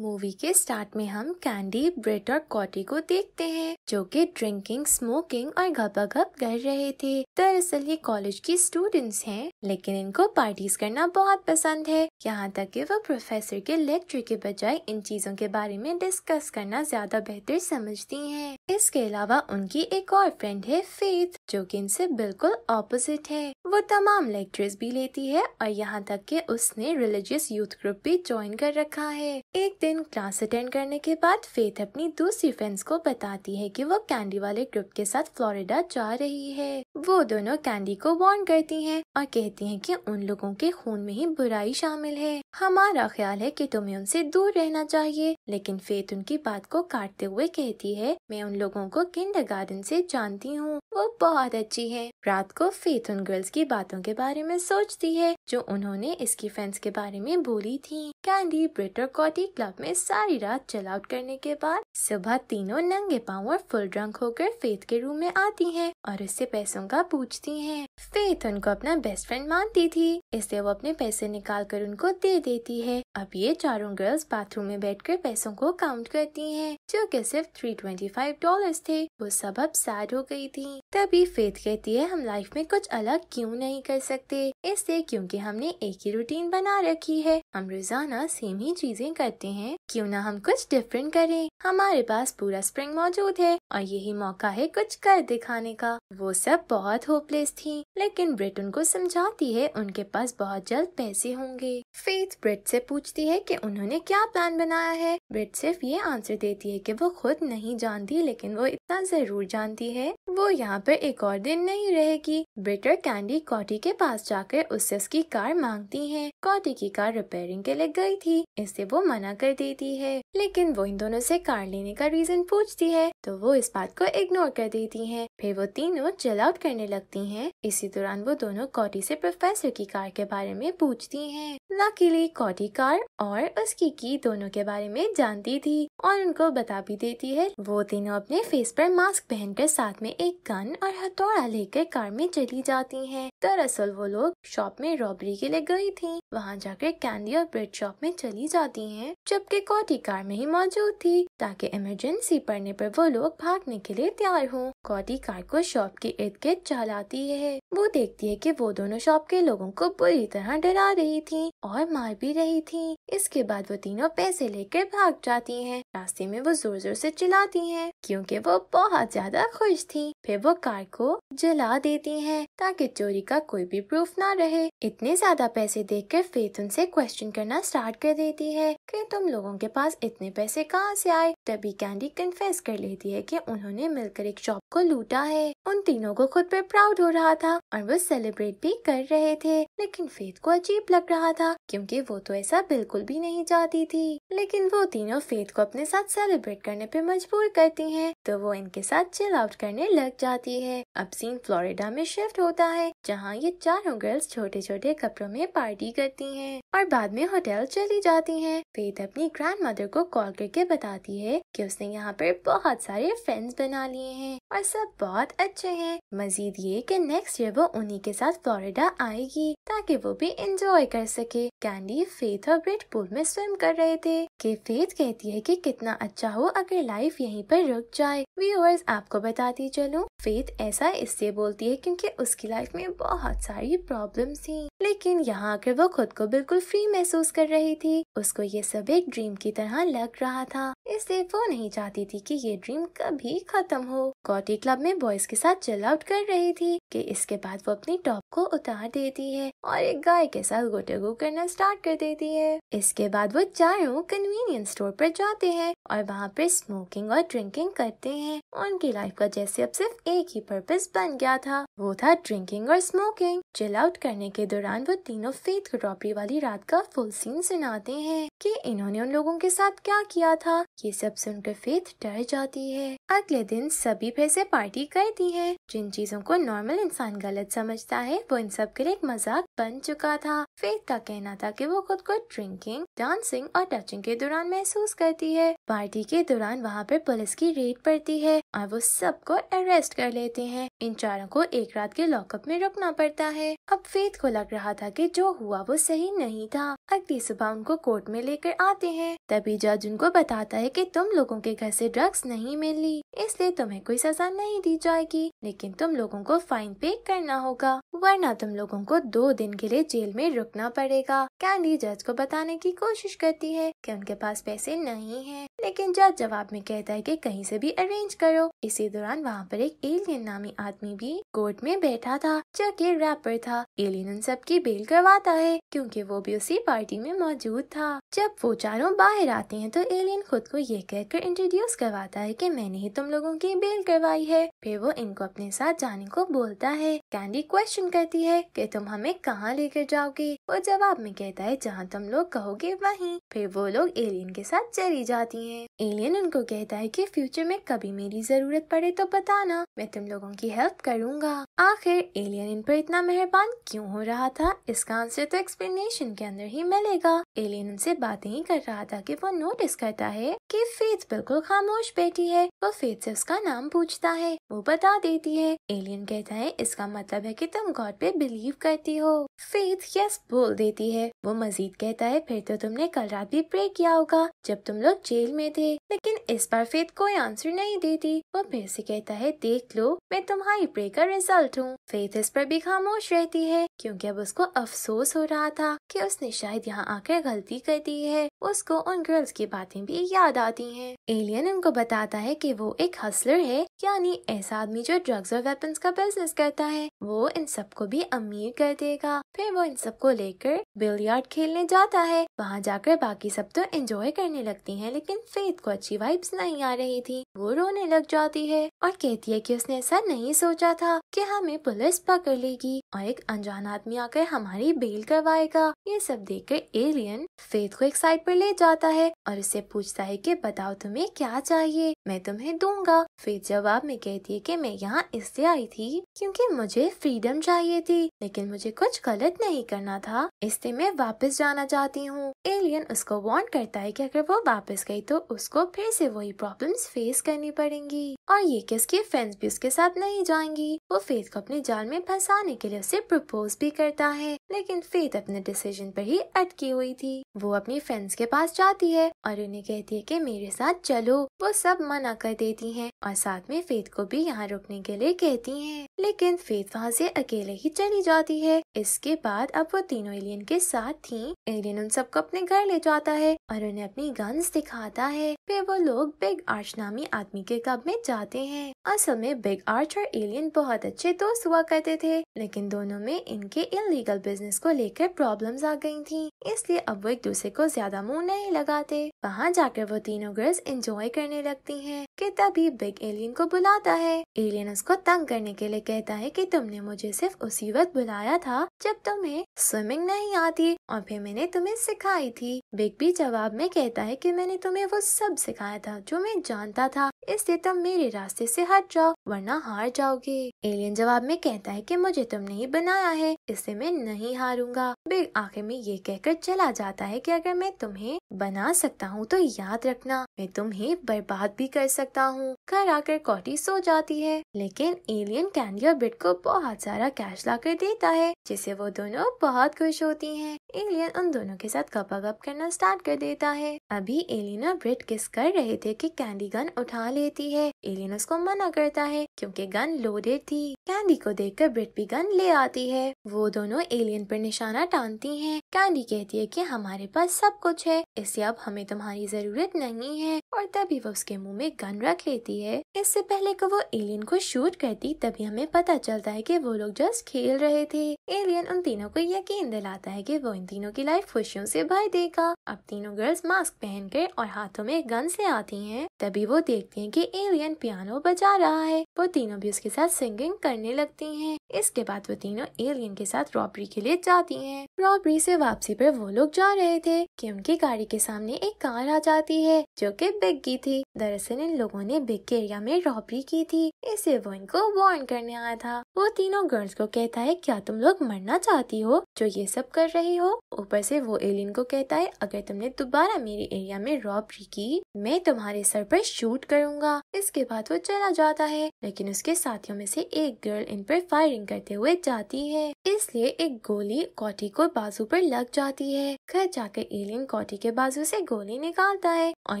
Movie के start में हम कैंडी ब्रेट और कॉटी को देखते हैं जो कि ड्रिंकिंग स्मोकिंग और घपाघप कर रहे थे दरअसल ये कॉलेज की स्टूडेंट्स हैं लेकिन इनको पार्टीज करना बहुत पसंद है यहाँ तक कि वो प्रोफेसर के लेक्चर के बजाय इन चीजों के बारे में डिस्कस करना ज्यादा बेहतर समझती हैं। इसके अलावा उनकी एक और फ्रेंड है फेथ जो कि इनसे बिल्कुल ऑपोजिट है वो तमाम लेक्चर्स भी लेती है और यहाँ तक कि उसने रिलीजियस यूथ ग्रुप भी ज्वाइन कर रखा है एक दिन क्लास अटेंड करने के बाद फेथ अपनी दूसरी फ्रेंड्स को बताती है कि वो कैंडी वाले ग्रुप के साथ फ्लोरिडा जा रही है वो दोनों कैंडी को वार्न करती है और कहती है की उन लोगों के खून में ही बुराई शामिल है हमारा ख्याल है की तुम्हें उनसे दूर रहना चाहिए लेकिन फेथ उनकी बात को काटते हुए कहती है मैं उन लोगों को किंडर गार्डन जानती हूँ वो बहुत बहुत अच्छी है रात को फेथुन गर्ल्स की बातों के बारे में सोचती है जो उन्होंने इसकी फैंस के बारे में बोली थी कैंडी ब्रिटर कॉटी क्लब में सारी रात चल आउट करने के बाद सुबह तीनों नंगे पाँव और फुल ड्रंक होकर फेथ के रूम में आती हैं और उससे पैसों का पूछती हैं। फेथ उनको अपना बेस्ट फ्रेंड मानती थी इसलिए वो अपने पैसे निकाल कर उनको दे देती है अब ये चारों गर्ल्स बाथरूम में कर पैसों को काउंट करती है जो की सिर्फ थ्री ट्वेंटी फाइव डॉलर थे वो सब अब सैड हो गयी थी तभी फेथ कहती है हम लाइफ में कुछ अलग क्यूँ नहीं कर सकते इसलिए क्यूँकी क्योंकि हमने एक ही रूटीन बना रखी है हम रोजाना सेम ही चीजें करते हैं क्यों ना हम कुछ डिफरेंट करें हमारे पास पूरा स्प्रिंग मौजूद है और यही मौका है कुछ कर दिखाने का वो सब बहुत होपलेस थी लेकिन ब्रिट उनको समझाती है उनके पास बहुत जल्द पैसे होंगे फेथ ब्रिट से पूछती है कि उन्होंने क्या प्लान बनाया है ब्रिट सिर्फ ये आंसर देती है कि वो खुद नहीं जानती लेकिन वो इतना जरूर जानती है वो यहाँ पर एक और दिन नहीं रहेगी ब्रिटर कैंडी कॉटी के पास जाकर उससे उसकी कार मांगती है कॉटी की कार रिपेयर वेडिंग के लग गई थी इससे वो मना कर देती है लेकिन वो इन दोनों से कार लेने का रीजन पूछती है तो वो इस बात को इग्नोर कर देती हैं। फिर वो तीनों चिल आउट करने लगती हैं। इसी दौरान वो दोनों कॉटी से प्रोफेसर की कार के बारे में पूछती हैं। लकीली कॉटी कार और उसकी की दोनों के बारे में जानती थी और उनको बता भी देती है वो तीनों अपने फेस पर मास्क पहनकर साथ में एक गन और हथौड़ा लेकर कार में चली जाती है दरअसल वो लोग शॉप में रॉबरी के लिए गई थी वहाँ जाकर कैंडी और ब्रेड शॉप में चली जाती है जबकि कॉटी कार में ही मौजूद थी ताकि इमरजेंसी पड़ने पर वो लोग भागने के लिए तैयार हों कॉडी कार को शॉप के इर्द गिर्द चलाती है वो देखती है कि वो दोनों शॉप के लोगों को बुरी तरह डरा रही थी और मार भी रही थी इसके बाद वो तीनों पैसे लेकर भाग जाती है रास्ते में वो जोर जोर से चलाती है क्योंकि वो बहुत ज्यादा खुश थी फिर वो कार को जला देती है ताकि चोरी का कोई भी प्रूफ ना रहे इतने ज्यादा पैसे देख कर फेत उनसे क्वेश्चन करना स्टार्ट कर देती है कि तुम लोगों के पास इतने पैसे कहाँ से आए तभी कैंडी कन्फेस कर लेती है कि उन्होंने मिलकर एक शॉप को लूटा है उन तीनों को खुद पे प्राउड हो रहा था और वो सेलिब्रेट भी कर रहे थे लेकिन फेथ को अजीब लग रहा था क्योंकि वो तो ऐसा बिल्कुल भी नहीं चाहती थी लेकिन वो तीनों फेथ को अपने साथ सेलिब्रेट करने पे मजबूर करती हैं तो वो इनके साथ चिल आउट करने लग जाती है अब सीन फ्लोरिडा में शिफ्ट होता है जहाँ ये चारों गर्ल्स छोटे छोटे कपड़ों में पार्टी करती है और बाद में होटल चली जाती है फेथ अपनी ग्रैंड मदर को कॉल करके बताती है की उसने यहाँ पर बहुत सारे फ्रेंड्स बना लिए हैं और सब बहुत बच्चे है मजीद ये की नेक्स्ट ईयर वो उन्हीं के साथ फ्लोरिडा आएगी ताकि वो भी इंजॉय कर सके कैंडी फेथ और ब्रिट पूल में स्विम कर रहे थे कि फेथ कहती है कि कितना अच्छा हो अगर लाइफ यहीं पर रुक जाए व्यूअर्स आपको बताती चलूं फेथ ऐसा इससे बोलती है क्योंकि उसकी लाइफ में बहुत सारी प्रॉब्लम थी लेकिन यहाँ आकर वो खुद को बिल्कुल फ्री महसूस कर रही थी उसको ये सब एक ड्रीम की तरह लग रहा था इसलिए वो नहीं चाहती थी कि ये ड्रीम कभी खत्म हो कॉटी क्लब में बॉयज के साथ चिल आउट कर रही थी कि इसके बाद वो अपनी टॉप को उतार देती है और एक गाय के साथ गुटेगु करना स्टार्ट कर देती है इसके बाद वो चारों कन्वीनियंस स्टोर पर जाते हैं और वहाँ पर स्मोकिंग और ड्रिंकिंग करते हैं उनकी लाइफ का जैसे अब सिर्फ एक ही पर्पस बन गया था वो था ड्रिंकिंग और स्मोकिंग चिल आउट करने के दौरान वो तीनों फेथ रॉबरी वाली रात का फुल सीन सुनाते हैं कि इन्होंने उन लोगों के साथ क्या किया था ये सब सुनकर फेथ डर जाती है अगले दिन सभी फिर से पार्टी करती है जिन चीजों को नॉर्मल इंसान गलत समझता है वो इन सब के लिए एक मजाक बन चुका था फेथ का कहना था की वो खुद को ड्रिंकिंग डांसिंग और टचिंग के दौरान महसूस करती है पार्टी के दौरान वहाँ पर पुलिस की रेड पड़ती है और वो सबको अरेस्ट कर लेते हैं इन चारों को एक रात के लॉकअप में रुकना पड़ता है अब फेथ को लग रहा था कि जो हुआ वो सही नहीं था अगली सुबह उनको कोर्ट में लेकर आते हैं तभी जज उनको बताता है कि तुम लोगों के घर से ड्रग्स नहीं मिली इसलिए तुम्हें कोई सजा नहीं दी जाएगी लेकिन तुम लोगों को फाइन पे करना होगा वरना तुम लोगों को दो दिन के लिए जेल में रुकना पड़ेगा कैंडी जज को बताने की कोशिश करती है कि उनके पास पैसे नहीं है लेकिन जज जवाब में कहता है की कहीं से भी अरेंज करो इसी दौरान वहाँ पर एक एलियन नामी आदमी भी कोर्ट में बैठा था जो की रैपर था एलियन उन सबकी बेल करवाता है क्यूँकी वो भी उसी पार्टी में मौजूद था जब वो चारों बाहर आते हैं तो एलियन खुद को ये कहकर इंट्रोड्यूस करवाता है कि मैंने ही तुम लोगों की बेल करवाई है फिर वो इनको अपने साथ जाने को बोलता है कैंडी क्वेश्चन करती है कि तुम हमें कहाँ लेकर जाओगे वो जवाब में कहता है जहाँ तुम लोग कहोगे वहीं फिर वो लोग एलियन के साथ चली जाती है एलियन उनको कहता है की फ्यूचर में कभी मेरी जरूरत पड़े तो बताना मैं तुम लोगों की हेल्प करूँगा आखिर एलियन इन पर इतना मेहरबान क्यूँ हो रहा था इसका आंसर तो एक्सप्लेनेशन के अंदर ही नहीं मिलेगा एलियन उनसे बातें ही कर रहा था कि वो नोटिस करता है कि फेथ बिल्कुल खामोश बैठी है वो फेथ से उसका नाम पूछता है वो बता देती है एलियन कहता है इसका मतलब है कि तुम गॉड पे बिलीव करती हो फेथ यस बोल देती है वो मजीद कहता है फिर तो तुमने कल रात भी प्रे किया होगा जब तुम लोग जेल में थे लेकिन इस बार फेथ कोई आंसर नहीं देती वो फिर से कहता है देख लो मैं तुम्हारी प्रे का रिजल्ट हूँ फेथ इस पर भी खामोश रहती है क्योंकि अब उसको अफसोस हो रहा था कि उसने शायद शायद यहाँ आकर गलती कर दी है उसको उन गर्ल्स की बातें भी याद आती हैं। एलियन उनको बताता है कि वो एक हसलर है यानी ऐसा आदमी जो ड्रग्स और वेपन्स का बिजनेस करता है वो इन सबको भी अमीर कर देगा फिर वो इन सबको लेकर बिलियार्ड खेलने जाता है वहाँ जाकर बाकी सब तो एंजॉय करने लगती हैं लेकिन फेथ को अच्छी वाइब्स नहीं आ रही थी वो रोने लग जाती है और कहती है कि उसने ऐसा नहीं सोचा था कि हमें पुलिस पकड़ लेगी और एक अनजान आदमी आकर हमारी बेल करवाएगा ये सब कर एलियन फेथ को एक साइड पर ले जाता है और उसे पूछता है की बताओ तुम्हें क्या चाहिए मैं तुम्हें दूंगा फिर जवाब में कहती है कि मैं यहाँ इसलिए आई थी क्योंकि मुझे फ्रीडम चाहिए थी लेकिन मुझे कुछ गलत नहीं करना था इसलिए मैं वापस जाना चाहती हूँ एलियन उसको वार्न करता है कि अगर वो वापस गई तो उसको फिर से वही प्रॉब्लम्स फेस करनी पड़ेंगी और ये किसके उसके फ्रेंड्स भी उसके साथ नहीं जाएंगी वो फेथ को अपने जाल में फंसाने के लिए उसे प्रपोज भी करता है लेकिन फेथ अपने डिसीजन पर ही अटकी हुई थी वो अपनी फ्रेंड्स के पास जाती है और उन्हें कहती है कि मेरे साथ चलो वो सब मना कर देती हैं और साथ में फेथ को भी यहाँ रुकने के लिए कहती हैं लेकिन फेत वहाँ से अकेले ही चली जाती है इसके बाद अब वो तीनों एलियन के साथ थी एलियन उन सबको अपने घर ले जाता है और उन्हें अपनी गन्स दिखाता है फिर वो लोग बिग आर्च नामी आदमी के कब में जाते हैं असल में बिग आर्च और एलियन बहुत अच्छे दोस्त हुआ करते थे लेकिन दोनों में इनके इलीगल बिजनेस को लेकर प्रॉब्लम आ गई थी इसलिए अब वो एक दूसरे को ज्यादा मुँह नहीं लगाते वहाँ जाकर वो तीनों गर्ल्स इंजॉय करने लगती है की तभी बिग एलियन को बुलाता है एलियन उसको तंग करने के लिए कहता है कि तुमने मुझे सिर्फ उसी वक्त बुलाया था जब तुम्हें स्विमिंग नहीं आती और फिर मैंने तुम्हें सिखाई थी बिग बी जवाब में कहता है कि मैंने तुम्हें वो सब सिखाया था जो मैं जानता था इसलिए तुम मेरे रास्ते से हट जाओ वरना हार जाओगे एलियन जवाब में कहता है कि मुझे तुमने ही बनाया है इससे मैं नहीं हारूंगा बिग आखिर में ये कहकर चला जाता है कि अगर मैं तुम्हें बना सकता हूँ तो याद रखना मैं तुम्हें बर्बाद भी कर सकता हूँ घर आकर कॉटी सो जाती है लेकिन एलियन कैंडी और बिट को बहुत सारा कैश ला कर देता है जिससे वो दोनों बहुत खुश होती है एलियन उन दोनों के साथ गपा गप करना स्टार्ट कर देता है अभी एलियन और ब्रिट किस कर रहे थे कि कैंडी गन उठा लेती है एलियन उसको मना करता है क्योंकि गन लोडेड थी कैंडी को देखकर ब्रिट भी गन ले आती है वो दोनों एलियन पर निशाना टानती हैं। कैंडी कहती है कि हमारे पास सब कुछ है इससे अब हमें तुम्हारी जरूरत नहीं है और तभी वो उसके मुंह में गन रख लेती है इससे पहले को वो एलियन को शूट करती तभी हमें पता चलता है की वो लोग जस्ट खेल रहे थे एलियन उन तीनों को यकीन दिलाता है की वो इन तीनों की लाइफ खुशियों ऐसी भर देगा अब तीनों गर्ल्स मास्क पहन कर और हाथों में गन से आती हैं तभी वो देखती हैं कि एलियन पियानो बजा रहा है वो तीनों भी उसके साथ सिंगिंग करने लगती हैं इसके बाद वो तीनों एलियन के साथ रॉबरी के लिए जाती हैं। रॉबरी से वापसी पर वो लोग जा रहे थे कि उनकी गाड़ी के सामने एक कार आ जाती है जो कि बिग की थी दरअसल इन लोगों ने बिग के एरिया में रॉबरी की थी इसे वो इनको वार्न करने आया था वो तीनों गर्ल्स को कहता है क्या तुम लोग मरना चाहती हो जो ये सब कर रही हो ऊपर से वो एलियन को कहता है अगर तुमने दोबारा मेरे एरिया में रॉबरी की मैं तुम्हारे सर पर शूट करूंगा इसके बाद वो चला जाता है लेकिन उसके साथियों में से एक गर्ल इन पर फायरिंग फायरिंग करते हुए जाती है इसलिए एक गोली कॉटी को बाजू पर लग जाती है घर जाकर एलियन कॉटी के बाजू से गोली निकालता है और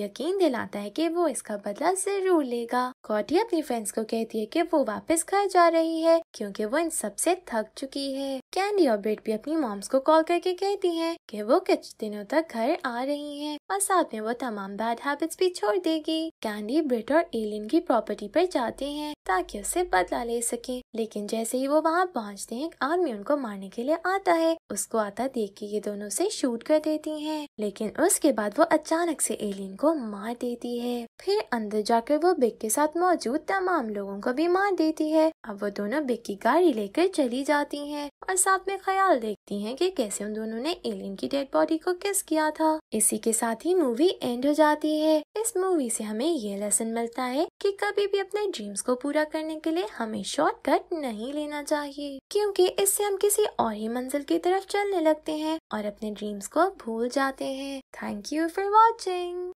यकीन दिलाता है कि वो इसका बदला जरूर लेगा कॉटी अपनी फ्रेंड्स को कहती है कि वो वापस घर जा रही है क्योंकि वो इन सबसे थक चुकी है कैंडी और बेट भी अपनी मॉम्स को कॉल करके कहती हैं कि वो कुछ दिनों तक घर आ रही हैं और साथ में वो तमाम बैड हैबिट्स भी छोड़ देगी कैंडी ब्रिट और एलिन की प्रॉपर्टी पर जाते हैं ताकि उससे बदला ले सके लेकिन जैसे ही वो वहाँ पहुँचते हैं एक आदमी उनको मारने के लिए आता है उसको आता देख के ये दोनों ऐसी शूट कर देती है लेकिन उसके बाद वो अचानक से एलिन को मार देती है फिर अंदर जाकर वो बिग के साथ मौजूद तमाम लोगों को भी मार देती है अब वो दोनों बिग की गाड़ी लेकर चली जाती हैं और साथ में ख्याल देखती हैं कि कैसे उन दोनों ने एलियन की डेड बॉडी को किस किया था इसी के साथ ही मूवी एंड हो जाती है इस मूवी से हमें ये लेसन मिलता है कि कभी भी अपने ड्रीम्स को पूरा करने के लिए हमें शॉर्टकट नहीं लेना चाहिए क्योंकि इससे हम किसी और ही मंजिल की तरफ चलने लगते हैं और अपने ड्रीम्स को भूल जाते हैं थैंक यू फॉर वॉचिंग